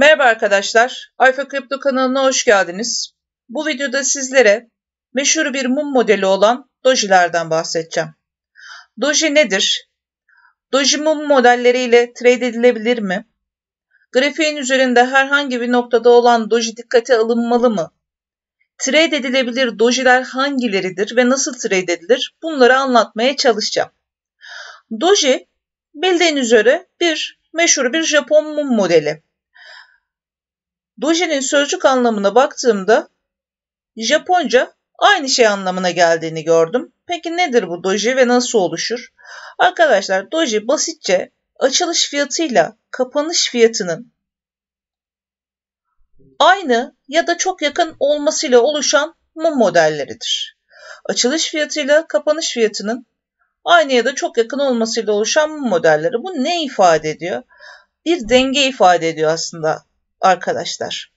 Merhaba arkadaşlar, Alfa Kripto kanalına hoş geldiniz. Bu videoda sizlere meşhur bir mum modeli olan Doji'lerden bahsedeceğim. Doji nedir? Doji mum modelleriyle trade edilebilir mi? Grafiğin üzerinde herhangi bir noktada olan Doji dikkate alınmalı mı? Trade edilebilir Doji'ler hangileridir ve nasıl trade edilir? Bunları anlatmaya çalışacağım. Doji bildiğin üzere bir meşhur bir Japon mum modeli. Doji'nin sözcük anlamına baktığımda Japonca aynı şey anlamına geldiğini gördüm. Peki nedir bu doji ve nasıl oluşur? Arkadaşlar doji basitçe açılış fiyatıyla kapanış fiyatının aynı ya da çok yakın olmasıyla oluşan mum modelleridir. Açılış fiyatıyla kapanış fiyatının aynı ya da çok yakın olmasıyla oluşan mum modelleri. Bu ne ifade ediyor? Bir denge ifade ediyor aslında arkadaşlar.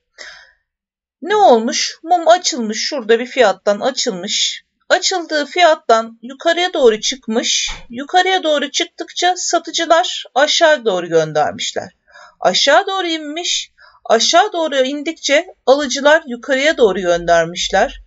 Ne olmuş? Mum açılmış. Şurada bir fiyattan açılmış. Açıldığı fiyattan yukarıya doğru çıkmış. Yukarıya doğru çıktıkça satıcılar aşağı doğru göndermişler. Aşağı doğru inmiş. Aşağı doğru indikçe alıcılar yukarıya doğru göndermişler.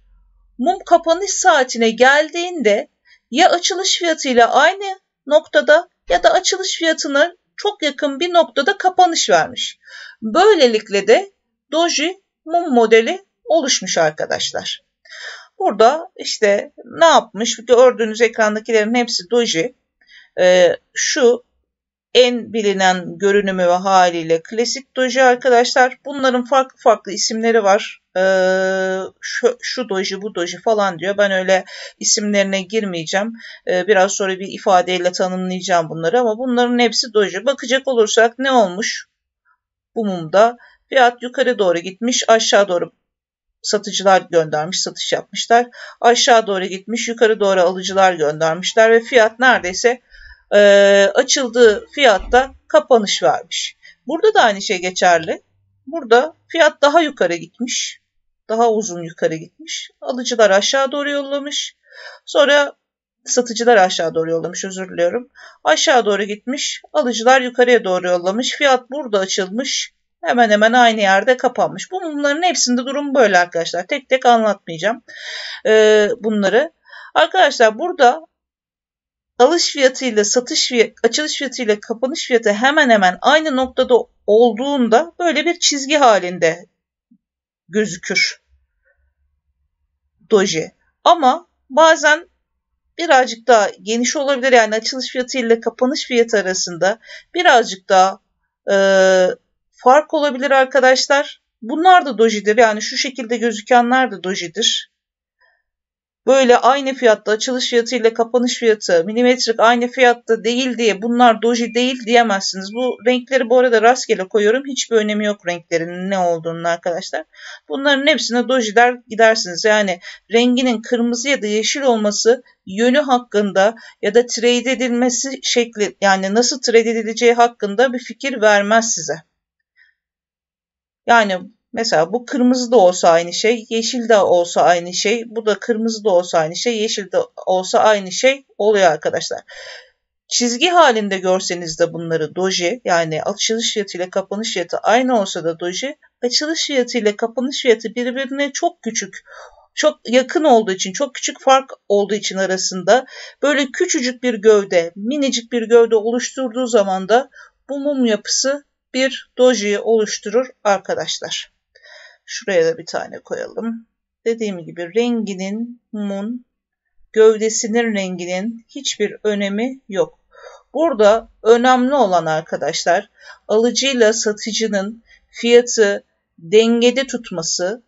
Mum kapanış saatine geldiğinde ya açılış fiyatıyla aynı noktada ya da açılış fiyatının çok yakın bir noktada kapanış vermiş. Böylelikle de doji mum modeli oluşmuş arkadaşlar. Burada işte ne yapmış? Gördüğünüz ekrandakilerin hepsi doji. Ee, şu en bilinen görünümü ve haliyle klasik doji arkadaşlar. Bunların farklı farklı isimleri var. Ee, şu, şu doji bu doji falan diyor. Ben öyle isimlerine girmeyeceğim. Ee, biraz sonra bir ifadeyle tanımlayacağım bunları ama bunların hepsi doji. Bakacak olursak ne olmuş bu mumda? Fiyat yukarı doğru gitmiş aşağı doğru satıcılar göndermiş, satış yapmışlar. Aşağı doğru gitmiş, yukarı doğru alıcılar göndermişler ve fiyat neredeyse e, açıldığı fiyatta kapanış vermiş. Burada da aynı şey geçerli. Burada fiyat daha yukarı gitmiş daha uzun yukarı gitmiş. Alıcılar aşağı doğru yollamış. Sonra satıcılar aşağı doğru yollamış özür diliyorum. Aşağı doğru gitmiş. Alıcılar yukarıya doğru yollamış. Fiyat burada açılmış. Hemen hemen aynı yerde kapanmış. Bu mumların hepsinde durum böyle arkadaşlar. Tek tek anlatmayacağım ee, bunları. Arkadaşlar burada alış fiyatıyla satış fiyatı, açılış fiyatıyla kapanış fiyatı hemen hemen aynı noktada olduğunda böyle bir çizgi halinde gözükür doji. Ama bazen birazcık daha geniş olabilir. Yani açılış fiyatı ile kapanış fiyatı arasında birazcık daha e, fark olabilir arkadaşlar. Bunlar da dojidir. Yani şu şekilde gözükenler de dojidir böyle aynı fiyatta açılış fiyatı ile kapanış fiyatı milimetrik aynı fiyatta değil diye bunlar doji değil diyemezsiniz. Bu renkleri bu arada rastgele koyuyorum. Hiçbir önemi yok renklerin ne olduğunun arkadaşlar. Bunların hepsine doji der gidersiniz. Yani renginin kırmızı ya da yeşil olması yönü hakkında ya da trade edilmesi şekli yani nasıl trade edileceği hakkında bir fikir vermez size. Yani Mesela bu kırmızı da olsa aynı şey, yeşil de olsa aynı şey, bu da kırmızı da olsa aynı şey, yeşil de olsa aynı şey oluyor arkadaşlar. Çizgi halinde görseniz de bunları doji yani açılış fiyatı ile kapanış fiyatı aynı olsa da doji açılış fiyatı ile kapanış fiyatı birbirine çok küçük çok yakın olduğu için, çok küçük fark olduğu için arasında böyle küçücük bir gövde, minicik bir gövde oluşturduğu zaman da bu mum yapısı bir dojiyi oluşturur arkadaşlar. Şuraya da bir tane koyalım. Dediğim gibi renginin, mun, gövdesinin renginin hiçbir önemi yok. Burada önemli olan arkadaşlar alıcıyla satıcının fiyatı dengede tutması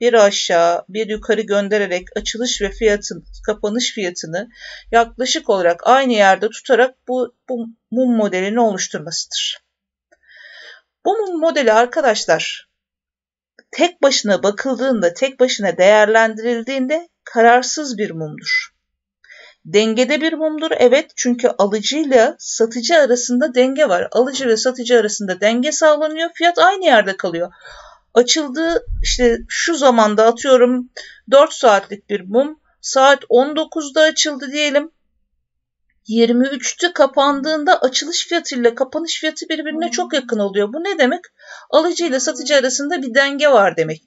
bir aşağı bir yukarı göndererek açılış ve fiyatın kapanış fiyatını yaklaşık olarak aynı yerde tutarak bu, bu mum modelini oluşturmasıdır. Bu mum modeli arkadaşlar tek başına bakıldığında, tek başına değerlendirildiğinde kararsız bir mumdur. Dengede bir mumdur evet çünkü alıcıyla satıcı arasında denge var. Alıcı ve satıcı arasında denge sağlanıyor. Fiyat aynı yerde kalıyor. Açıldığı işte şu zamanda atıyorum 4 saatlik bir mum saat 19'da açıldı diyelim. 23'te kapandığında açılış fiyatıyla kapanış fiyatı birbirine hmm. çok yakın oluyor. Bu ne demek? Alıcı ile satıcı arasında bir denge var demek.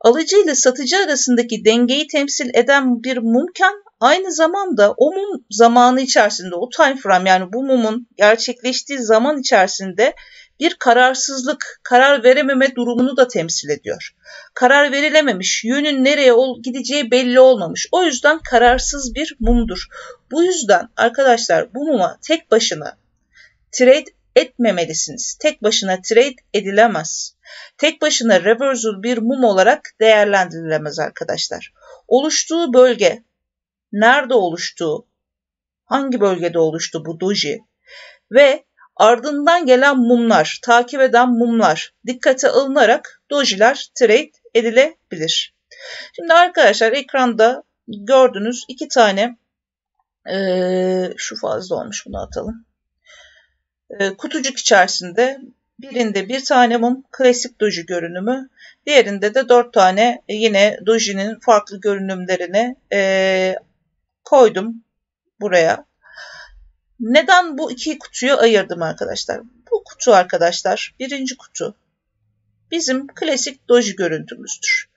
Alıcı ile satıcı arasındaki dengeyi temsil eden bir mumken aynı zamanda o mum zamanı içerisinde o time frame yani bu mumun gerçekleştiği zaman içerisinde bir kararsızlık, karar verememe durumunu da temsil ediyor. Karar verilememiş, yönün nereye gideceği belli olmamış. O yüzden kararsız bir mumdur. Bu yüzden arkadaşlar bu muma tek başına trade etmemelisiniz. Tek başına trade edilemez. Tek başına reversal bir mum olarak değerlendirilemez arkadaşlar. Oluştuğu bölge, nerede oluştuğu, hangi bölgede oluştu bu doji ve ardından gelen mumlar, takip eden mumlar dikkate alınarak dojiler trade edilebilir. Şimdi arkadaşlar ekranda gördüğünüz iki tane ee, şu fazla olmuş bunu atalım. Ee, kutucuk içerisinde birinde bir tane mum klasik doji görünümü. Diğerinde de dört tane e, yine dojinin farklı görünümlerini e, koydum buraya. Neden bu iki kutuyu ayırdım arkadaşlar? Bu kutu arkadaşlar birinci kutu bizim klasik doji görüntümüzdür.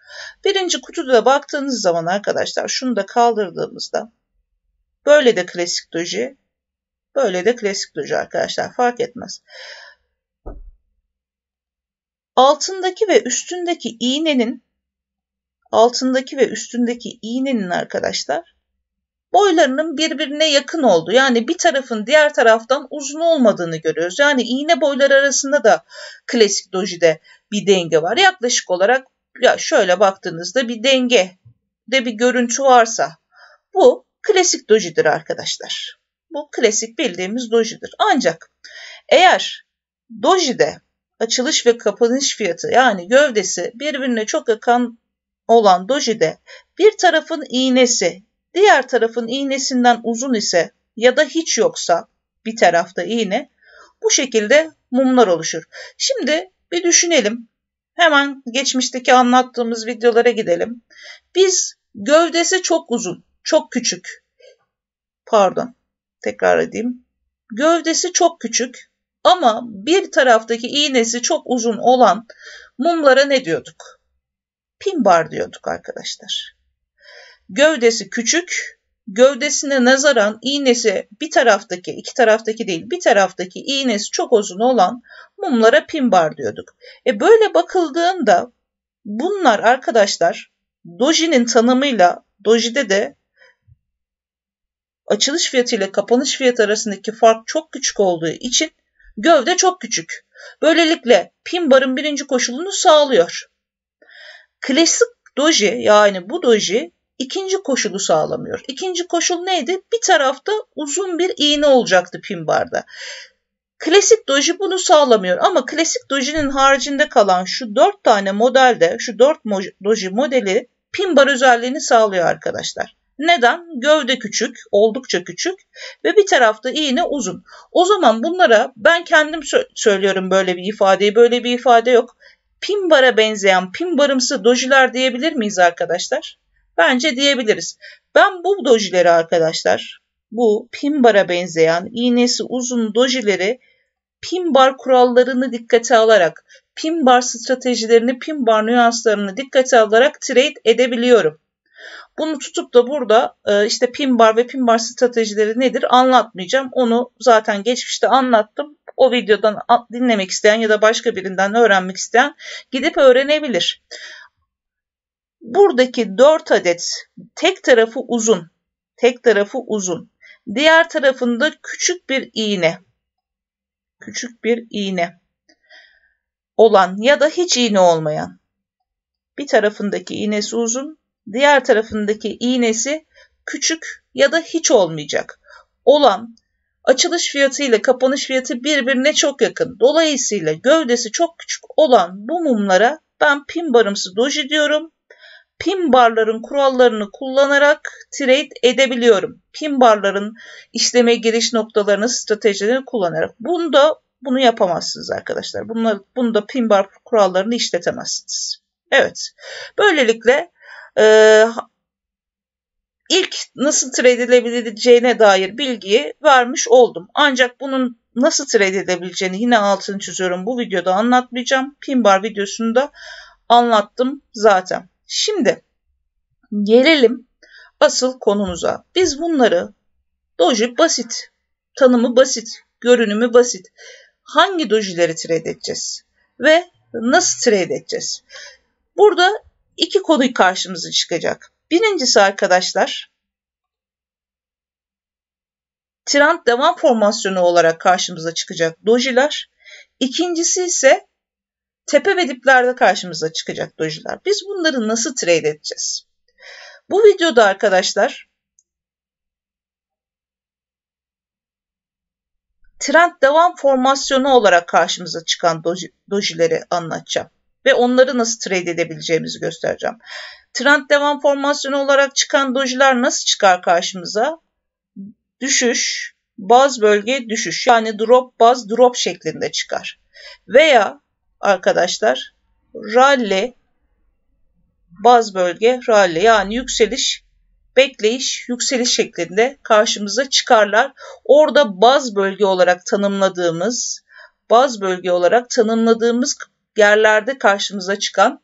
Birinci kutuda baktığınız zaman arkadaşlar şunu da kaldırdığımızda Böyle de klasik doji, böyle de klasik doji arkadaşlar fark etmez. Altındaki ve üstündeki iğnenin altındaki ve üstündeki iğnenin arkadaşlar boylarının birbirine yakın olduğu yani bir tarafın diğer taraftan uzun olmadığını görüyoruz. Yani iğne boyları arasında da klasik dojide bir denge var. Yaklaşık olarak ya şöyle baktığınızda bir denge de bir görüntü varsa bu klasik dojidir arkadaşlar. Bu klasik bildiğimiz dojidir. Ancak eğer dojide açılış ve kapanış fiyatı yani gövdesi birbirine çok yakın olan dojide bir tarafın iğnesi diğer tarafın iğnesinden uzun ise ya da hiç yoksa bir tarafta iğne bu şekilde mumlar oluşur. Şimdi bir düşünelim. Hemen geçmişteki anlattığımız videolara gidelim. Biz gövdesi çok uzun çok küçük. Pardon. Tekrar edeyim. Gövdesi çok küçük ama bir taraftaki iğnesi çok uzun olan mumlara ne diyorduk? Pimbar diyorduk arkadaşlar. Gövdesi küçük, gövdesine nazaran iğnesi bir taraftaki, iki taraftaki değil, bir taraftaki iğnesi çok uzun olan mumlara pimbar diyorduk. E böyle bakıldığında bunlar arkadaşlar Doji'nin tanımıyla Doji'de de açılış fiyatı ile kapanış fiyatı arasındaki fark çok küçük olduğu için gövde çok küçük. Böylelikle pin barın birinci koşulunu sağlıyor. Klasik doji yani bu doji ikinci koşulu sağlamıyor. İkinci koşul neydi? Bir tarafta uzun bir iğne olacaktı pin barda. Klasik doji bunu sağlamıyor ama klasik dojinin haricinde kalan şu dört tane modelde şu dört doji modeli pin bar özelliğini sağlıyor arkadaşlar. Neden? Gövde küçük, oldukça küçük ve bir tarafta iğne uzun. O zaman bunlara ben kendim sö- söylüyorum böyle bir ifadeyi, böyle bir ifade yok. Pimbara benzeyen pimbarımsı dojiler diyebilir miyiz arkadaşlar? Bence diyebiliriz. Ben bu dojileri arkadaşlar, bu pimbara benzeyen iğnesi uzun dojileri pimbar kurallarını dikkate alarak, pimbar stratejilerini, pimbar nüanslarını dikkate alarak trade edebiliyorum. Bunu tutup da burada e, işte pin bar ve pin bar stratejileri nedir anlatmayacağım. Onu zaten geçmişte anlattım. O videodan dinlemek isteyen ya da başka birinden öğrenmek isteyen gidip öğrenebilir. Buradaki 4 adet tek tarafı uzun, tek tarafı uzun. Diğer tarafında küçük bir iğne. Küçük bir iğne olan ya da hiç iğne olmayan. Bir tarafındaki iğnesi uzun, diğer tarafındaki iğnesi küçük ya da hiç olmayacak. Olan açılış fiyatı ile kapanış fiyatı birbirine çok yakın. Dolayısıyla gövdesi çok küçük olan bu mumlara ben pin barımsı doji diyorum. Pin barların kurallarını kullanarak trade edebiliyorum. Pin barların işleme giriş noktalarını, stratejilerini kullanarak. bunu da bunu yapamazsınız arkadaşlar. bunu da pin bar kurallarını işletemezsiniz. Evet. Böylelikle e, ilk nasıl trade edilebileceğine dair bilgiyi vermiş oldum. Ancak bunun nasıl trade edebileceğini yine altını çiziyorum. Bu videoda anlatmayacağım. Pinbar videosunda anlattım zaten. Şimdi gelelim asıl konumuza. Biz bunları doji basit, tanımı basit, görünümü basit. Hangi dojileri trade edeceğiz? Ve nasıl trade edeceğiz? Burada iki konu karşımıza çıkacak. Birincisi arkadaşlar trend devam formasyonu olarak karşımıza çıkacak dojiler. İkincisi ise tepe ve diplerde karşımıza çıkacak dojiler. Biz bunları nasıl trade edeceğiz? Bu videoda arkadaşlar trend devam formasyonu olarak karşımıza çıkan doji, dojileri anlatacağım ve onları nasıl trade edebileceğimizi göstereceğim. Trend devam formasyonu olarak çıkan dojiler nasıl çıkar karşımıza? Düşüş, baz bölge düşüş yani drop baz drop şeklinde çıkar. Veya arkadaşlar rally baz bölge rally yani yükseliş bekleyiş yükseliş şeklinde karşımıza çıkarlar. Orada baz bölge olarak tanımladığımız baz bölge olarak tanımladığımız yerlerde karşımıza çıkan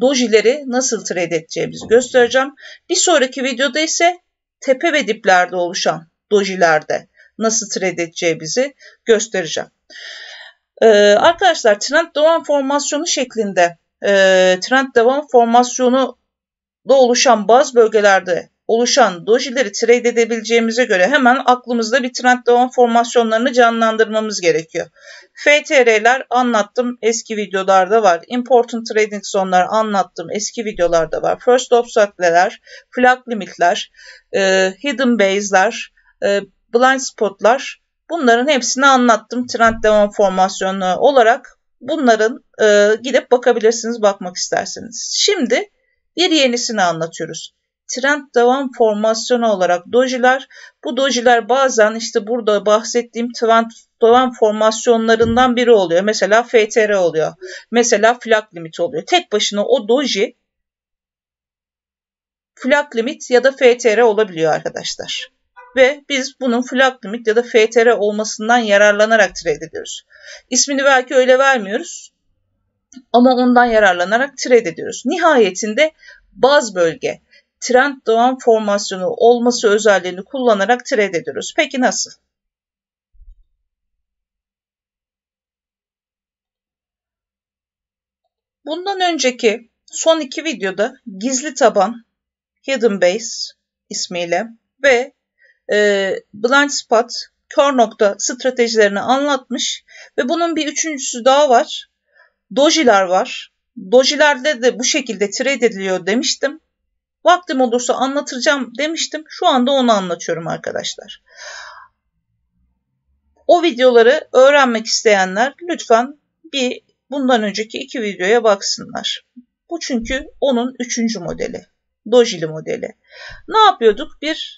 dojileri nasıl trade edeceğimizi göstereceğim. Bir sonraki videoda ise tepe ve diplerde oluşan dojilerde nasıl trade edeceğimizi göstereceğim. Ee, arkadaşlar trend devam formasyonu şeklinde e, trend devam formasyonu da oluşan bazı bölgelerde oluşan dojileri trade edebileceğimize göre hemen aklımızda bir trend devam formasyonlarını canlandırmamız gerekiyor. FTR'ler anlattım eski videolarda var. Important trading zone'lar anlattım eski videolarda var. First obstacle'ler, flag limitler, e, hidden base'ler, e, blind spot'lar bunların hepsini anlattım trend devam formasyonu olarak. Bunların e, gidip bakabilirsiniz bakmak isterseniz. Şimdi bir yenisini anlatıyoruz trend tavan formasyonu olarak dojiler. Bu dojiler bazen işte burada bahsettiğim trend tavan formasyonlarından biri oluyor. Mesela FTR oluyor. Mesela flag limit oluyor. Tek başına o doji flag limit ya da FTR olabiliyor arkadaşlar. Ve biz bunun flag limit ya da FTR olmasından yararlanarak trade ediyoruz. İsmini belki öyle vermiyoruz ama ondan yararlanarak trade ediyoruz. Nihayetinde baz bölge trend doğan formasyonu olması özelliğini kullanarak trade ediyoruz. Peki nasıl? Bundan önceki son iki videoda gizli taban, hidden base ismiyle ve e, blind spot, kör nokta stratejilerini anlatmış ve bunun bir üçüncüsü daha var. Dojiler var. Dojilerde de bu şekilde trade ediliyor demiştim. Vaktim olursa anlatacağım demiştim. Şu anda onu anlatıyorum arkadaşlar. O videoları öğrenmek isteyenler lütfen bir bundan önceki iki videoya baksınlar. Bu çünkü onun üçüncü modeli. Dojili modeli. Ne yapıyorduk? Bir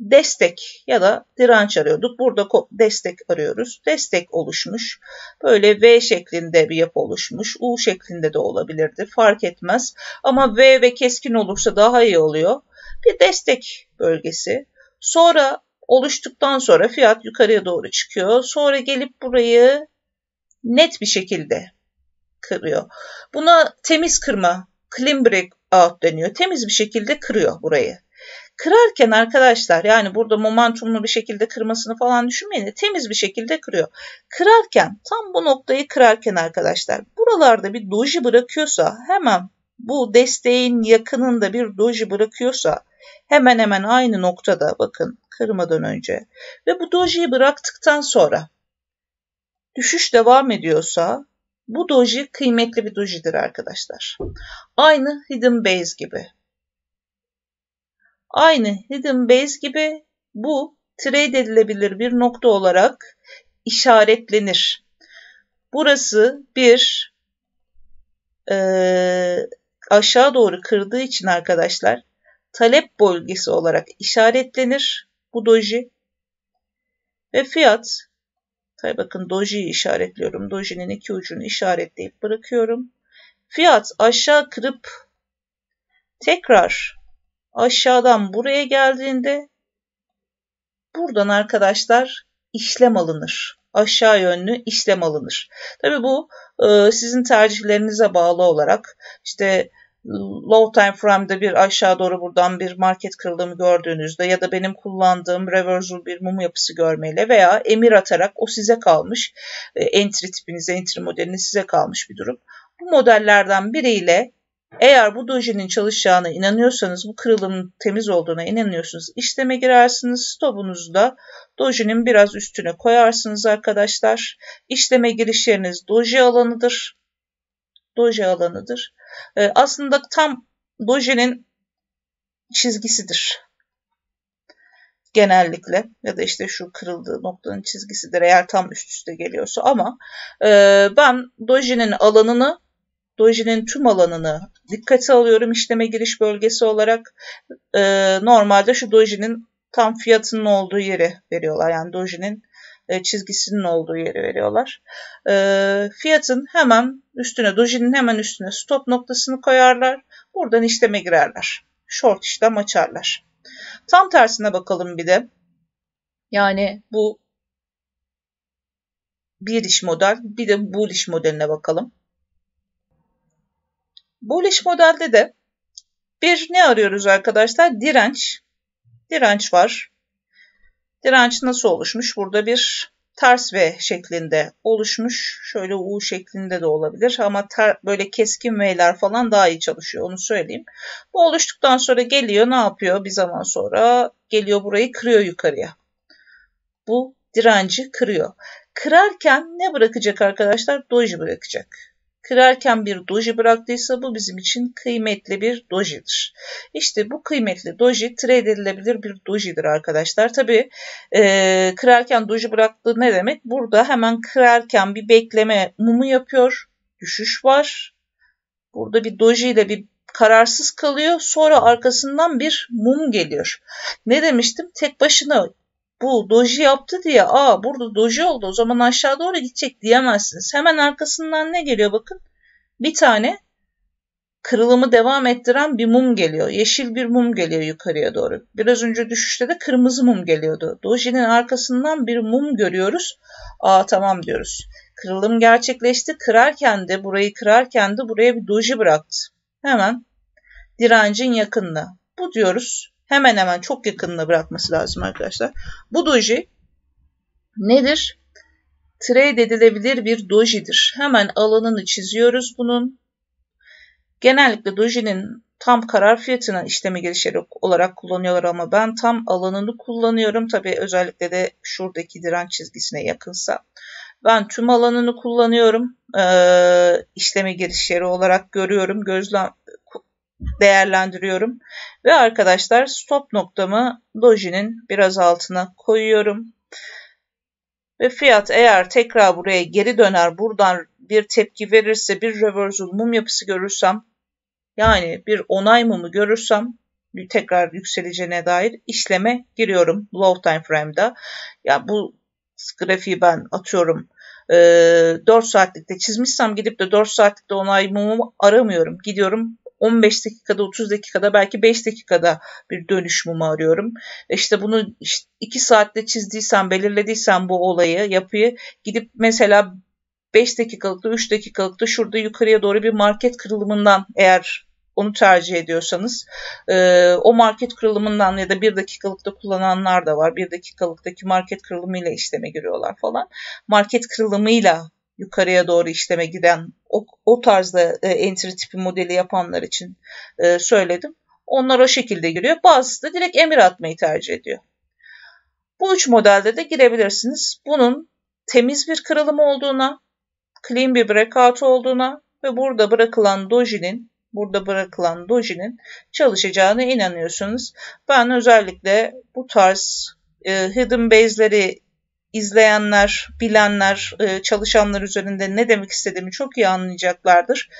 destek ya da direnç arıyorduk. Burada destek arıyoruz. Destek oluşmuş. Böyle V şeklinde bir yapı oluşmuş. U şeklinde de olabilirdi. Fark etmez. Ama V ve keskin olursa daha iyi oluyor. Bir destek bölgesi. Sonra oluştuktan sonra fiyat yukarıya doğru çıkıyor. Sonra gelip burayı net bir şekilde kırıyor. Buna temiz kırma, clean break out deniyor. Temiz bir şekilde kırıyor burayı. Kırarken arkadaşlar yani burada momentumlu bir şekilde kırmasını falan düşünmeyin de temiz bir şekilde kırıyor. Kırarken tam bu noktayı kırarken arkadaşlar buralarda bir doji bırakıyorsa hemen bu desteğin yakınında bir doji bırakıyorsa hemen hemen aynı noktada bakın kırmadan önce ve bu dojiyi bıraktıktan sonra düşüş devam ediyorsa bu doji kıymetli bir dojidir arkadaşlar. Aynı hidden base gibi. Aynı hidden base gibi bu trade edilebilir bir nokta olarak işaretlenir. Burası bir e, aşağı doğru kırdığı için arkadaşlar talep bölgesi olarak işaretlenir bu doji ve fiyat tabi bakın dojiyi işaretliyorum dojinin iki ucunu işaretleyip bırakıyorum fiyat aşağı kırıp tekrar aşağıdan buraya geldiğinde buradan arkadaşlar işlem alınır. Aşağı yönlü işlem alınır. Tabi bu e, sizin tercihlerinize bağlı olarak işte low time frame'de bir aşağı doğru buradan bir market kırılımı gördüğünüzde ya da benim kullandığım reversal bir mum yapısı görmeyle veya emir atarak o size kalmış e, entry tipiniz, entry modeliniz size kalmış bir durum. Bu modellerden biriyle eğer bu dojinin çalışacağına inanıyorsanız, bu kırılımın temiz olduğuna inanıyorsunuz. işleme girersiniz, stopunuzu da dojinin biraz üstüne koyarsınız arkadaşlar. İşleme giriş yeriniz doje alanıdır. doji alanıdır. Ee, aslında tam dojinin çizgisidir. Genellikle ya da işte şu kırıldığı noktanın çizgisidir eğer tam üst üste geliyorsa ama e, ben dojinin alanını dojinin tüm alanını dikkate alıyorum işleme giriş bölgesi olarak. E, normalde şu dojinin tam fiyatının olduğu yeri veriyorlar. Yani dojinin e, çizgisinin olduğu yeri veriyorlar. E, fiyatın hemen üstüne, dojinin hemen üstüne stop noktasını koyarlar. Buradan işleme girerler. Short işlem açarlar. Tam tersine bakalım bir de. Yani bu bir iş model bir de bu iş modeline bakalım. Bullish modelde de bir ne arıyoruz arkadaşlar? Direnç. Direnç var. Direnç nasıl oluşmuş? Burada bir ters V şeklinde oluşmuş. Şöyle U şeklinde de olabilir ama böyle keskin V'ler falan daha iyi çalışıyor onu söyleyeyim. Bu oluştuktan sonra geliyor ne yapıyor bir zaman sonra? Geliyor burayı kırıyor yukarıya. Bu direnci kırıyor. Kırarken ne bırakacak arkadaşlar? Doji bırakacak kırarken bir doji bıraktıysa bu bizim için kıymetli bir dojidir. İşte bu kıymetli doji trade edilebilir bir dojidir arkadaşlar. Tabi e, kırarken doji bıraktı ne demek? Burada hemen kırarken bir bekleme mumu yapıyor. Düşüş var. Burada bir doji ile bir kararsız kalıyor. Sonra arkasından bir mum geliyor. Ne demiştim? Tek başına bu doji yaptı diye aa burada doji oldu o zaman aşağı doğru gidecek diyemezsiniz. Hemen arkasından ne geliyor bakın bir tane kırılımı devam ettiren bir mum geliyor. Yeşil bir mum geliyor yukarıya doğru. Biraz önce düşüşte de kırmızı mum geliyordu. Doji'nin arkasından bir mum görüyoruz. Aa tamam diyoruz. Kırılım gerçekleşti. Kırarken de burayı kırarken de buraya bir doji bıraktı. Hemen direncin yakında. Bu diyoruz Hemen hemen çok yakınına bırakması lazım arkadaşlar. Bu doji nedir? Trade edilebilir bir dojidir. Hemen alanını çiziyoruz bunun. Genellikle dojinin tam karar fiyatına işlemi gelişleri olarak kullanıyorlar ama ben tam alanını kullanıyorum. Tabii özellikle de şuradaki direnç çizgisine yakınsa. Ben tüm alanını kullanıyorum. Ee, işlemi yeri olarak görüyorum. Gözlem değerlendiriyorum. Ve arkadaşlar stop noktamı Doji'nin biraz altına koyuyorum. Ve fiyat eğer tekrar buraya geri döner buradan bir tepki verirse bir reversal mum yapısı görürsem yani bir onay mumu görürsem tekrar yükseleceğine dair işleme giriyorum low time frame'da. Ya bu grafiği ben atıyorum 4 saatlikte çizmişsem gidip de 4 saatlikte onay mumu aramıyorum. Gidiyorum 15 dakikada 30 dakikada belki 5 dakikada bir dönüşümü arıyorum. E işte bunu 2 saatte çizdiysen belirlediysen bu olayı yapıyı gidip mesela 5 dakikalıkta 3 dakikalıkta şurada yukarıya doğru bir market kırılımından eğer onu tercih ediyorsanız e, o market kırılımından ya da bir dakikalıkta kullananlar da var. Bir dakikalıktaki market kırılımıyla işleme giriyorlar falan. Market kırılımıyla yukarıya doğru işleme giden o, o tarzda e, entry tipi modeli yapanlar için e, söyledim. Onlar o şekilde giriyor. Bazısı da direkt emir atmayı tercih ediyor. Bu üç modelde de girebilirsiniz. Bunun temiz bir kırılım olduğuna, clean bir breakout olduğuna ve burada bırakılan dojinin burada bırakılan dojinin çalışacağına inanıyorsunuz. Ben özellikle bu tarz e, hidden base'leri izleyenler, bilenler, e, çalışanlar üzerinde ne demek istediğimi çok iyi anlayacaklardır.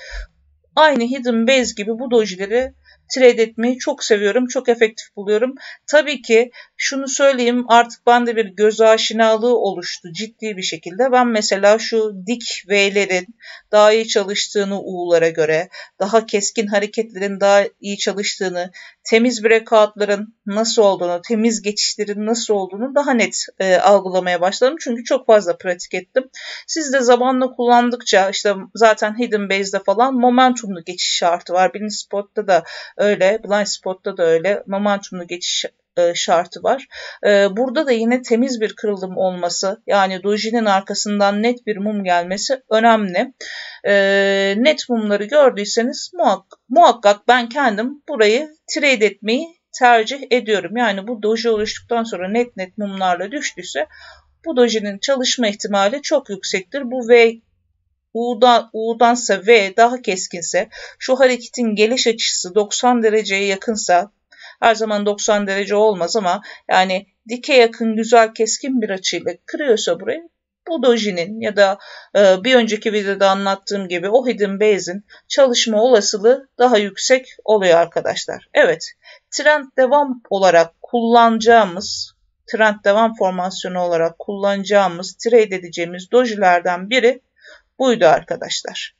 Aynı Hidden Base gibi bu dojileri trade etmeyi çok seviyorum. Çok efektif buluyorum. Tabii ki şunu söyleyeyim artık bende bir göz aşinalığı oluştu ciddi bir şekilde. Ben mesela şu dik V'lerin daha iyi çalıştığını U'lara göre, daha keskin hareketlerin daha iyi çalıştığını, temiz breakoutların nasıl olduğunu, temiz geçişlerin nasıl olduğunu daha net e, algılamaya başladım. Çünkü çok fazla pratik ettim. Siz de zamanla kullandıkça işte zaten hidden base'de falan momentumlu geçiş şartı var. Blind spot'ta da öyle, blind spot'ta da öyle momentumlu geçiş e, şartı var. E, burada da yine temiz bir kırıldım olması yani dojinin arkasından net bir mum gelmesi önemli. E, net mumları gördüyseniz muhakkak ben kendim burayı trade etmeyi tercih ediyorum. Yani bu doji oluştuktan sonra net net mumlarla düştüyse bu dojinin çalışma ihtimali çok yüksektir. Bu V U'dan, U'dansa V daha keskinse, şu hareketin geliş açısı 90 dereceye yakınsa her zaman 90 derece olmaz ama yani dike yakın güzel keskin bir açıyla kırıyorsa burayı bu dojinin ya da e, bir önceki videoda anlattığım gibi o hidden base'in çalışma olasılığı daha yüksek oluyor arkadaşlar. Evet trend devam olarak kullanacağımız trend devam formasyonu olarak kullanacağımız trade edeceğimiz dojilerden biri buydu arkadaşlar.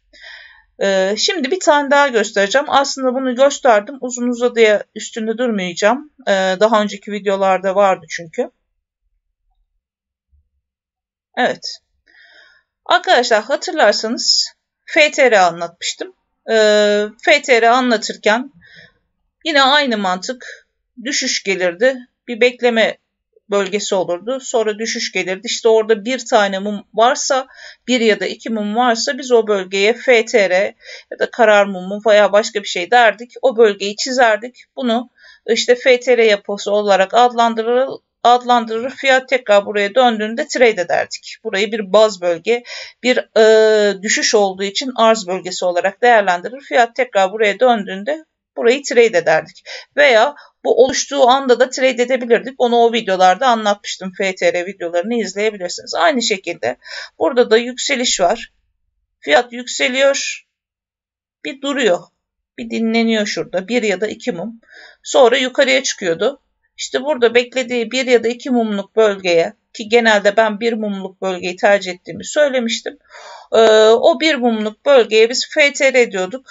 Ee, şimdi bir tane daha göstereceğim. Aslında bunu gösterdim. Uzun uzadıya üstünde durmayacağım. Ee, daha önceki videolarda vardı çünkü. Evet. Arkadaşlar hatırlarsanız FTR anlatmıştım. Ee, FTR anlatırken yine aynı mantık düşüş gelirdi. Bir bekleme bölgesi olurdu. Sonra düşüş gelirdi. İşte orada bir tane mum varsa bir ya da iki mum varsa biz o bölgeye FTR ya da karar mumu veya başka bir şey derdik. O bölgeyi çizerdik. Bunu işte FTR yapısı olarak adlandırır, adlandırır. Fiyat tekrar buraya döndüğünde trade ederdik. Burayı bir baz bölge, bir e, düşüş olduğu için arz bölgesi olarak değerlendirir. Fiyat tekrar buraya döndüğünde burayı trade ederdik. Veya bu oluştuğu anda da trade edebilirdik. Onu o videolarda anlatmıştım. FTR videolarını izleyebilirsiniz. Aynı şekilde burada da yükseliş var. Fiyat yükseliyor. Bir duruyor. Bir dinleniyor şurada. Bir ya da iki mum. Sonra yukarıya çıkıyordu. İşte burada beklediği bir ya da iki mumluk bölgeye ki genelde ben bir mumluk bölgeyi tercih ettiğimi söylemiştim. Ee, o bir mumluk bölgeye biz FTR diyorduk.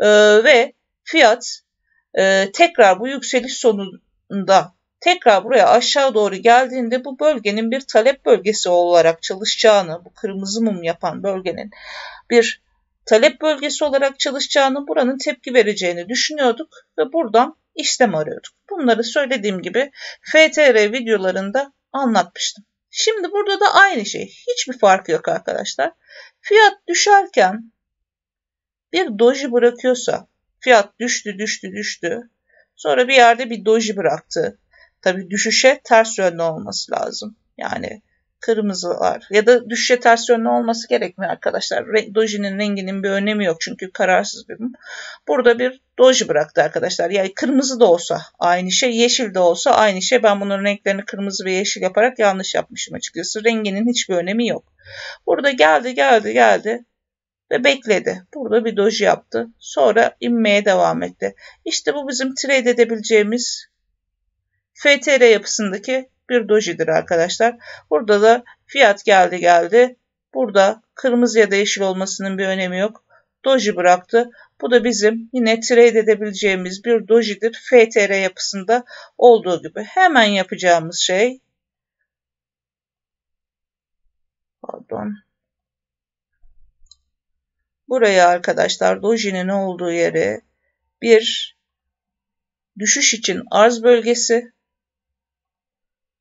Ee, ve fiyat e, tekrar bu yükseliş sonunda tekrar buraya aşağı doğru geldiğinde bu bölgenin bir talep bölgesi olarak çalışacağını, bu kırmızı mum yapan bölgenin bir talep bölgesi olarak çalışacağını, buranın tepki vereceğini düşünüyorduk ve buradan işlem arıyorduk. Bunları söylediğim gibi FTR videolarında anlatmıştım. Şimdi burada da aynı şey. Hiçbir fark yok arkadaşlar. Fiyat düşerken bir doji bırakıyorsa Fiyat düştü düştü düştü. Sonra bir yerde bir doji bıraktı. Tabii düşüşe ters yönlü olması lazım. Yani kırmızılar ya da düşüşe ters yönlü olması gerekmiyor arkadaşlar. Dojinin renginin bir önemi yok çünkü kararsız bir mum. Burada bir doji bıraktı arkadaşlar. Yani kırmızı da olsa aynı şey, yeşil de olsa aynı şey. Ben bunun renklerini kırmızı ve yeşil yaparak yanlış yapmışım açıkçası. Renginin hiçbir önemi yok. Burada geldi geldi geldi ve bekledi. Burada bir doji yaptı. Sonra inmeye devam etti. İşte bu bizim trade edebileceğimiz FTR yapısındaki bir dojidir arkadaşlar. Burada da fiyat geldi geldi. Burada kırmızı ya da yeşil olmasının bir önemi yok. Doji bıraktı. Bu da bizim yine trade edebileceğimiz bir dojidir. FTR yapısında olduğu gibi. Hemen yapacağımız şey pardon buraya arkadaşlar lojinin olduğu yere bir düşüş için arz bölgesi,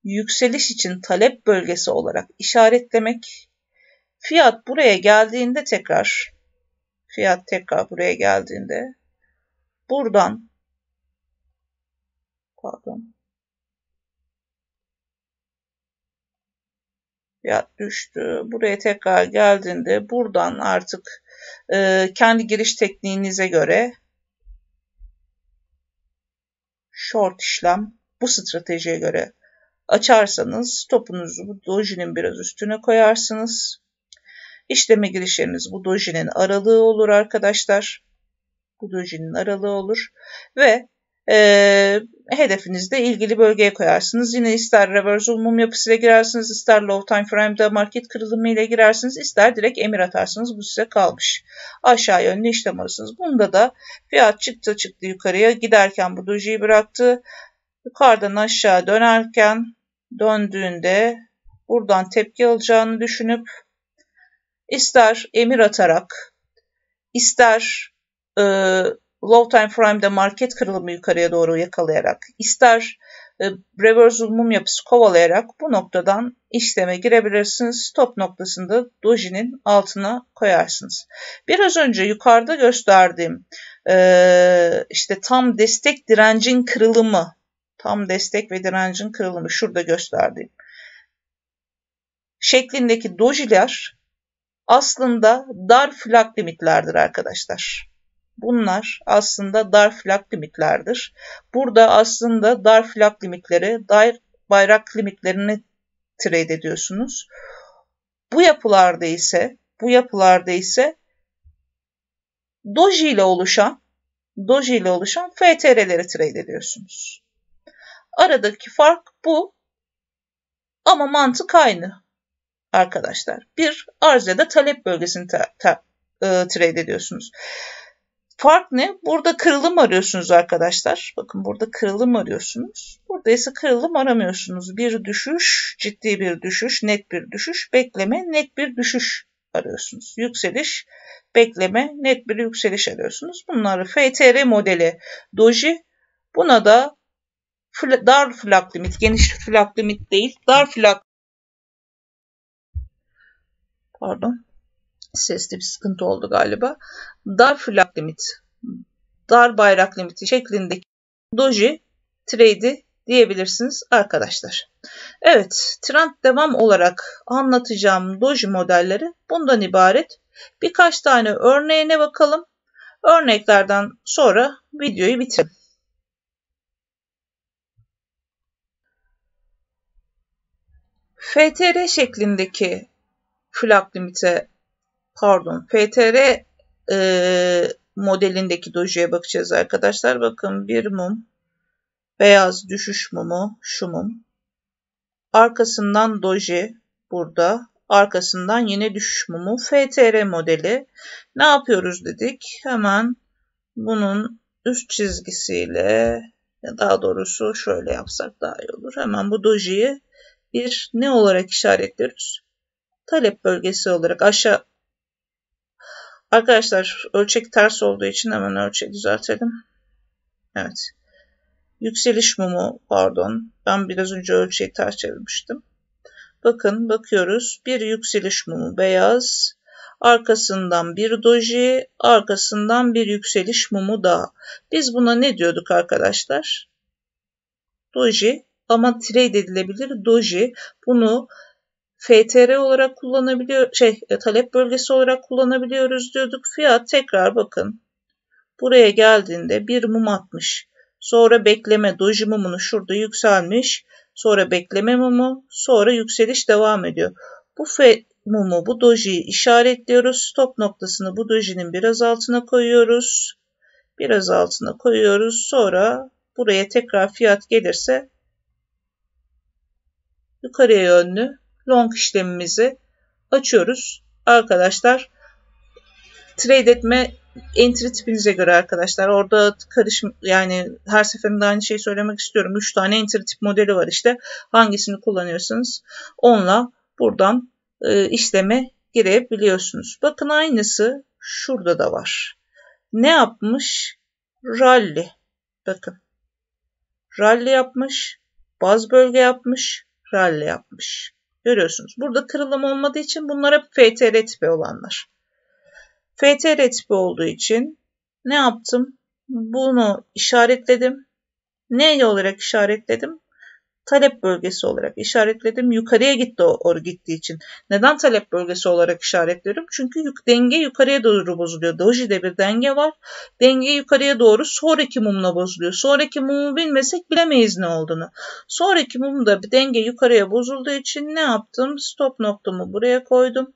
yükseliş için talep bölgesi olarak işaretlemek. Fiyat buraya geldiğinde tekrar, fiyat tekrar buraya geldiğinde buradan pardon fiyat düştü. Buraya tekrar geldiğinde buradan artık e, kendi giriş tekniğinize göre short işlem bu stratejiye göre açarsanız topunuzu bu dojinin biraz üstüne koyarsınız. İşleme girişleriniz bu dojinin aralığı olur arkadaşlar. Bu dojinin aralığı olur ve ee, hedefinizde ilgili bölgeye koyarsınız. Yine ister Reverse mum yapısıyla girersiniz, ister low time frame'da market kırılımı ile girersiniz, ister direkt emir atarsınız. Bu size kalmış. Aşağı yönlü işlem alırsınız. Bunda da fiyat çıktı çıktı yukarıya giderken bu dojiyi bıraktı. Yukarıdan aşağı dönerken döndüğünde buradan tepki alacağını düşünüp ister emir atarak ister e, Low time Prime'de market kırılımı yukarıya doğru yakalayarak ister e, reverse mum yapısı kovalayarak bu noktadan işleme girebilirsiniz. Stop noktasında dojinin altına koyarsınız. Biraz önce yukarıda gösterdiğim e, işte tam destek direncin kırılımı tam destek ve direncin kırılımı şurada gösterdiğim şeklindeki dojiler aslında dar flak limitlerdir arkadaşlar. Bunlar aslında dar flak limitlerdir. Burada aslında dar flak limitleri, dar bayrak limitlerini trade ediyorsunuz. Bu yapılarda ise bu yapılarda ise doji ile oluşan doji ile oluşan FTR'leri trade ediyorsunuz. Aradaki fark bu ama mantık aynı arkadaşlar. Bir arz ya da talep bölgesini ta, ta, e, trade ediyorsunuz. Fark ne? Burada kırılım arıyorsunuz arkadaşlar. Bakın burada kırılım arıyorsunuz. Burada ise kırılım aramıyorsunuz. Bir düşüş, ciddi bir düşüş, net bir düşüş, bekleme, net bir düşüş arıyorsunuz. Yükseliş, bekleme, net bir yükseliş arıyorsunuz. Bunları FTR modeli doji. Buna da dar flak limit, geniş flak limit değil, dar flak pardon sesli bir sıkıntı oldu galiba. Dar flag limit, dar bayrak limiti şeklindeki doji trade'i diyebilirsiniz arkadaşlar. Evet, trend devam olarak anlatacağım doji modelleri bundan ibaret. Birkaç tane örneğine bakalım. Örneklerden sonra videoyu bitirelim. FTR şeklindeki flag limite pardon FTR e, modelindeki doji'ye bakacağız arkadaşlar. Bakın bir mum beyaz düşüş mumu şu mum. Arkasından doji burada. Arkasından yine düşüş mumu FTR modeli. Ne yapıyoruz dedik. Hemen bunun üst çizgisiyle daha doğrusu şöyle yapsak daha iyi olur. Hemen bu dojiyi bir ne olarak işaretliyoruz? Talep bölgesi olarak aşağı Arkadaşlar ölçek ters olduğu için hemen ölçeği düzeltelim. Evet. Yükseliş mumu pardon. Ben biraz önce ölçeği ters çevirmiştim. Bakın bakıyoruz. Bir yükseliş mumu beyaz. Arkasından bir doji. Arkasından bir yükseliş mumu daha. Biz buna ne diyorduk arkadaşlar? Doji ama trade edilebilir doji. Bunu FTR olarak kullanabiliyor, şey e, talep bölgesi olarak kullanabiliyoruz diyorduk. Fiyat tekrar bakın. Buraya geldiğinde bir mum atmış. Sonra bekleme doji mumunu şurada yükselmiş. Sonra bekleme mumu, sonra yükseliş devam ediyor. Bu F mumu, bu dojiyi işaretliyoruz. Stop noktasını bu dojinin biraz altına koyuyoruz. Biraz altına koyuyoruz. Sonra buraya tekrar fiyat gelirse yukarıya yönlü long işlemimizi açıyoruz. Arkadaşlar trade etme entry tipinize göre arkadaşlar orada karışım yani her seferinde aynı şeyi söylemek istiyorum. 3 tane entry tip modeli var işte. Hangisini kullanıyorsanız onunla buradan e, işleme girebiliyorsunuz. Bakın aynısı şurada da var. Ne yapmış? Rally. Bakın. Rally yapmış. Baz bölge yapmış. Rally yapmış. Görüyorsunuz. Burada kırılım olmadığı için bunlar hep FTR tipi olanlar. FTR tipi olduğu için ne yaptım? Bunu işaretledim. Ne olarak işaretledim? talep bölgesi olarak işaretledim. Yukarıya gitti o or gittiği için. Neden talep bölgesi olarak işaretliyorum? Çünkü yük, denge yukarıya doğru bozuluyor. Doji'de bir denge var. Denge yukarıya doğru sonraki mumla bozuluyor. Sonraki mumu bilmesek bilemeyiz ne olduğunu. Sonraki mumda bir denge yukarıya bozulduğu için ne yaptım? Stop noktamı buraya koydum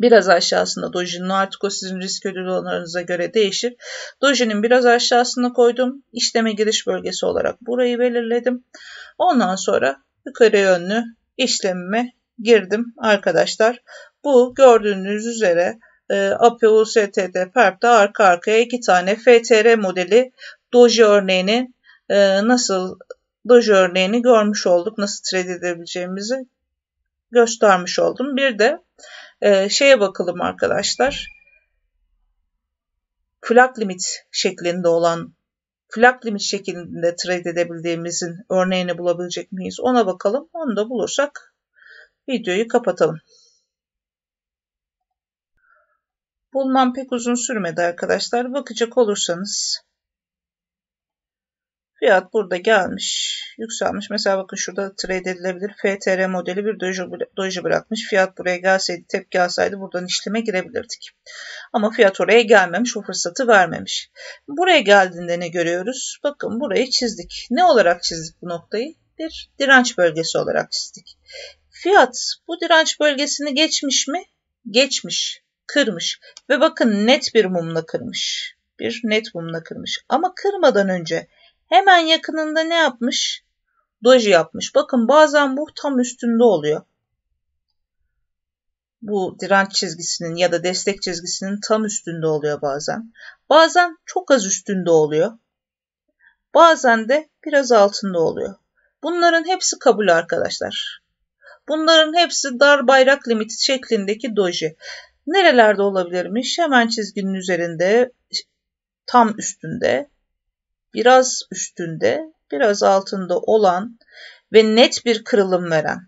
biraz aşağısında Doji'nin artık o sizin risk ödül oranınıza göre değişir. Doji'nin biraz aşağısına koydum. İşleme giriş bölgesi olarak burayı belirledim. Ondan sonra yukarı yönlü işlemime girdim arkadaşlar. Bu gördüğünüz üzere e, APUSTT Perp'te arka arkaya iki tane FTR modeli Doji örneğini e, nasıl Doji örneğini görmüş olduk. Nasıl trade edebileceğimizi göstermiş oldum. Bir de e, şeye bakalım arkadaşlar. Plak limit şeklinde olan plak limit şeklinde trade edebildiğimizin örneğini bulabilecek miyiz? Ona bakalım. Onu da bulursak videoyu kapatalım. Bulmam pek uzun sürmedi arkadaşlar. Bakacak olursanız Fiyat burada gelmiş. Yükselmiş. Mesela bakın şurada trade edilebilir. FTR modeli bir doji bırakmış. Fiyat buraya gelseydi tepki alsaydı buradan işleme girebilirdik. Ama fiyat oraya gelmemiş. O fırsatı vermemiş. Buraya geldiğinde ne görüyoruz? Bakın burayı çizdik. Ne olarak çizdik bu noktayı? Bir direnç bölgesi olarak çizdik. Fiyat bu direnç bölgesini geçmiş mi? Geçmiş. Kırmış. Ve bakın net bir mumla kırmış. Bir net mumla kırmış. Ama kırmadan önce Hemen yakınında ne yapmış? Doji yapmış. Bakın bazen bu tam üstünde oluyor. Bu direnç çizgisinin ya da destek çizgisinin tam üstünde oluyor bazen. Bazen çok az üstünde oluyor. Bazen de biraz altında oluyor. Bunların hepsi kabul arkadaşlar. Bunların hepsi dar bayrak limiti şeklindeki doji. Nerelerde olabilirmiş? Hemen çizginin üzerinde, tam üstünde, biraz üstünde biraz altında olan ve net bir kırılım veren,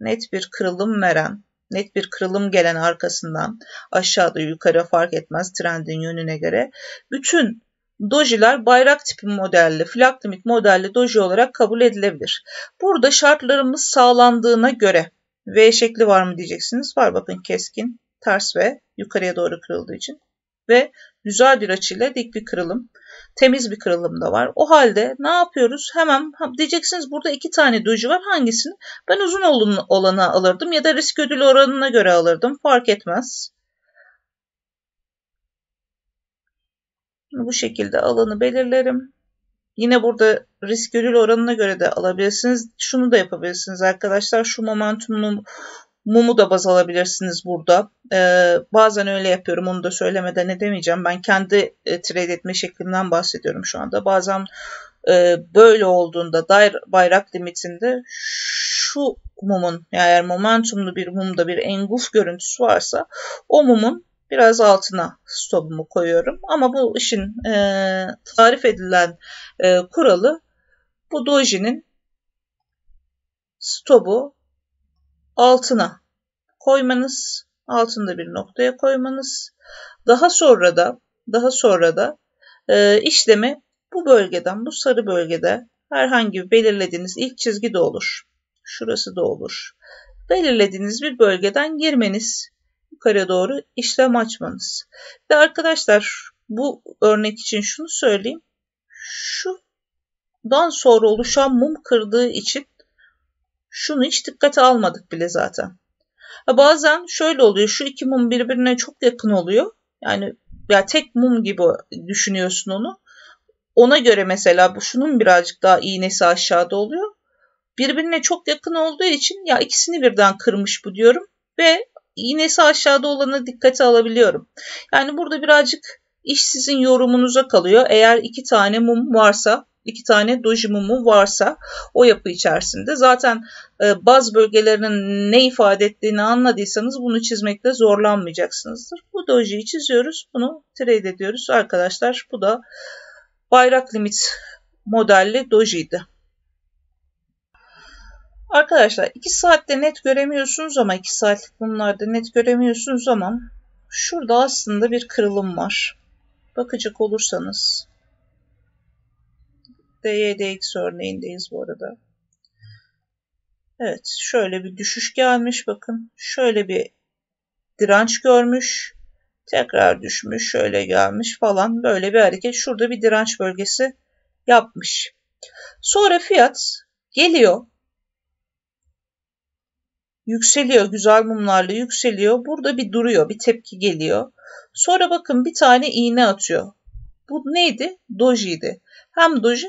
net bir kırılım veren, net bir kırılım gelen arkasından aşağıda yukarı fark etmez trendin yönüne göre bütün dojiler bayrak tipi modelli, limit modelli doji olarak kabul edilebilir. Burada şartlarımız sağlandığına göre V şekli var mı diyeceksiniz. Var bakın keskin, ters ve yukarıya doğru kırıldığı için ve Güzel bir açıyla dik bir kırılım. Temiz bir kırılım da var. O halde ne yapıyoruz? Hemen diyeceksiniz burada iki tane doji var. Hangisini? Ben uzun olana alırdım ya da risk ödül oranına göre alırdım. Fark etmez. Bu şekilde alanı belirlerim. Yine burada risk ödül oranına göre de alabilirsiniz. Şunu da yapabilirsiniz arkadaşlar. Şu momentumun. Mumu da baz alabilirsiniz burada. Ee, bazen öyle yapıyorum onu da söylemeden edemeyeceğim. Ben kendi e, trade etme şeklimden bahsediyorum şu anda. Bazen e, böyle olduğunda dair bayrak limitinde şu mumun yani eğer momentumlu bir mumda bir enguf görüntüsü varsa o mumun biraz altına stopumu koyuyorum. Ama bu işin e, tarif edilen e, kuralı bu dojinin stopu altına koymanız, altında bir noktaya koymanız. Daha sonra da daha sonra da e, işlemi bu bölgeden, bu sarı bölgede herhangi bir belirlediğiniz ilk çizgi de olur. Şurası da olur. Belirlediğiniz bir bölgeden girmeniz, yukarı doğru işlem açmanız. Ve arkadaşlar bu örnek için şunu söyleyeyim. Şu dan sonra oluşan mum kırdığı için şunu hiç dikkate almadık bile zaten. Ha bazen şöyle oluyor. Şu iki mum birbirine çok yakın oluyor. Yani ya tek mum gibi düşünüyorsun onu. Ona göre mesela bu şunun birazcık daha iğnesi aşağıda oluyor. Birbirine çok yakın olduğu için ya ikisini birden kırmış bu diyorum ve iğnesi aşağıda olanı dikkate alabiliyorum. Yani burada birazcık iş sizin yorumunuza kalıyor. Eğer iki tane mum varsa iki tane doji mumu varsa o yapı içerisinde. Zaten e, baz bölgelerinin ne ifade ettiğini anladıysanız bunu çizmekte zorlanmayacaksınızdır. Bu dojiyi çiziyoruz. Bunu trade ediyoruz. Arkadaşlar bu da bayrak limit modelli dojiydi. Arkadaşlar 2 saatte net göremiyorsunuz ama 2 saatlik bunlarda net göremiyorsunuz ama şurada aslında bir kırılım var. Bakacak olursanız DYDX örneğindeyiz bu arada. Evet şöyle bir düşüş gelmiş bakın. Şöyle bir direnç görmüş. Tekrar düşmüş şöyle gelmiş falan böyle bir hareket. Şurada bir direnç bölgesi yapmış. Sonra fiyat geliyor. Yükseliyor güzel mumlarla yükseliyor. Burada bir duruyor bir tepki geliyor. Sonra bakın bir tane iğne atıyor. Bu neydi? Doji'ydi. Hem doji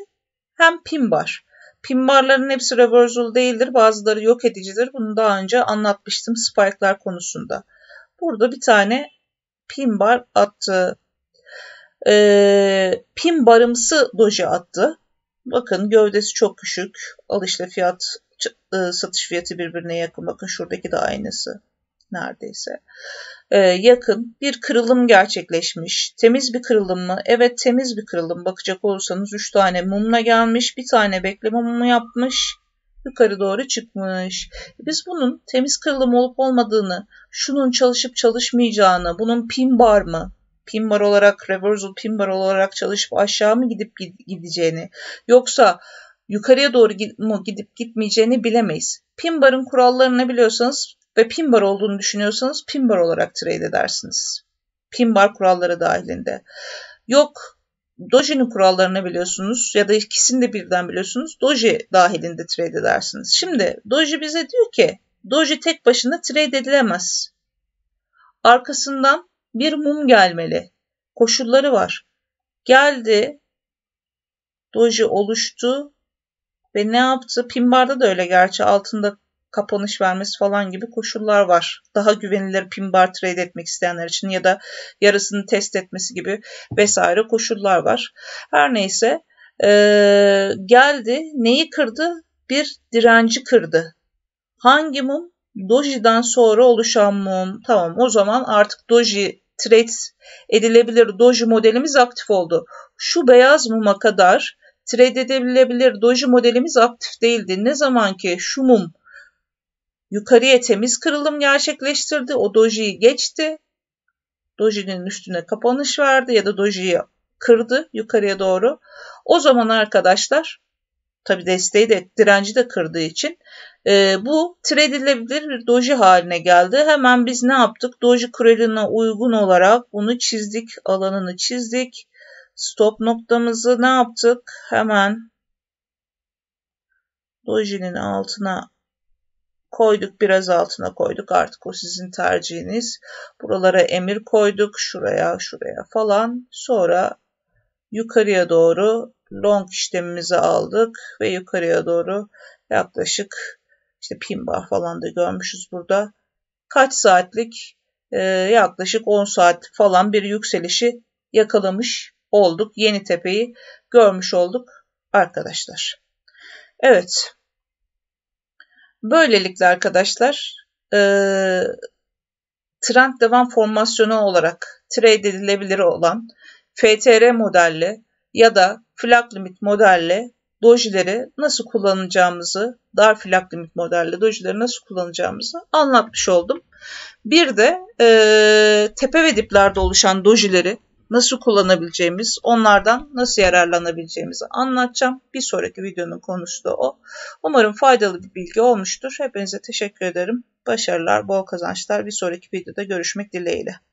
hem pimbar. Pimbarların hepsi reversal değildir. Bazıları yok edicidir. Bunu daha önce anlatmıştım spike'lar konusunda. Burada bir tane pimbar attı. Ee, pin doji attı. Bakın gövdesi çok küçük. Al fiyat e, satış fiyatı birbirine yakın. Bakın şuradaki de aynısı neredeyse. E, yakın bir kırılım gerçekleşmiş. Temiz bir kırılım mı? Evet temiz bir kırılım. Bakacak olursanız 3 tane mumla gelmiş. Bir tane bekleme mumu yapmış. Yukarı doğru çıkmış. Biz bunun temiz kırılım olup olmadığını, şunun çalışıp çalışmayacağını, bunun pin bar mı? Pin bar olarak, reversal pin bar olarak çalışıp aşağı mı gidip gideceğini yoksa yukarıya doğru gidip gitmeyeceğini bilemeyiz. Pin barın kurallarını biliyorsanız ve pinbar olduğunu düşünüyorsanız pinbar olarak trade edersiniz. Pinbar kuralları dahilinde. Yok Doji'nin kurallarını biliyorsunuz ya da ikisini de birden biliyorsunuz. Doji dahilinde trade edersiniz. Şimdi Doji bize diyor ki Doji tek başına trade edilemez. Arkasından bir mum gelmeli. Koşulları var. Geldi. Doji oluştu. Ve ne yaptı? Pinbar'da da öyle gerçi altında kapanış vermesi falan gibi koşullar var. Daha güvenilir pin bar trade etmek isteyenler için ya da yarısını test etmesi gibi vesaire koşullar var. Her neyse ee, geldi neyi kırdı? Bir direnci kırdı. Hangi mum? Doji'den sonra oluşan mum. Tamam o zaman artık Doji trade edilebilir Doji modelimiz aktif oldu. Şu beyaz muma kadar trade edilebilir Doji modelimiz aktif değildi. Ne zaman ki şu mum Yukarıya temiz kırılım gerçekleştirdi. O dojiyi geçti. Dojinin üstüne kapanış verdi ya da dojiyi kırdı yukarıya doğru. O zaman arkadaşlar tabi desteği de direnci de kırdığı için e, bu trade edilebilir bir doji haline geldi. Hemen biz ne yaptık? Doji kuralına uygun olarak bunu çizdik. Alanını çizdik. Stop noktamızı ne yaptık? Hemen dojinin altına koyduk biraz altına koyduk artık o sizin tercihiniz. Buralara emir koyduk şuraya şuraya falan. Sonra yukarıya doğru long işlemimizi aldık ve yukarıya doğru yaklaşık işte pinbar falan da görmüşüz burada. Kaç saatlik ee, yaklaşık 10 saatlik falan bir yükselişi yakalamış olduk. Yeni tepeyi görmüş olduk arkadaşlar. Evet. Böylelikle arkadaşlar e, trend devam formasyonu olarak trade edilebilir olan FTR modelle ya da flag limit modelle dojileri nasıl kullanacağımızı, dar flag limit modelle dojileri nasıl kullanacağımızı anlatmış oldum. Bir de e, tepe ve diplerde oluşan dojileri nasıl kullanabileceğimiz, onlardan nasıl yararlanabileceğimizi anlatacağım. Bir sonraki videonun konusu da o. Umarım faydalı bir bilgi olmuştur. Hepinize teşekkür ederim. Başarılar, bol kazançlar. Bir sonraki videoda görüşmek dileğiyle.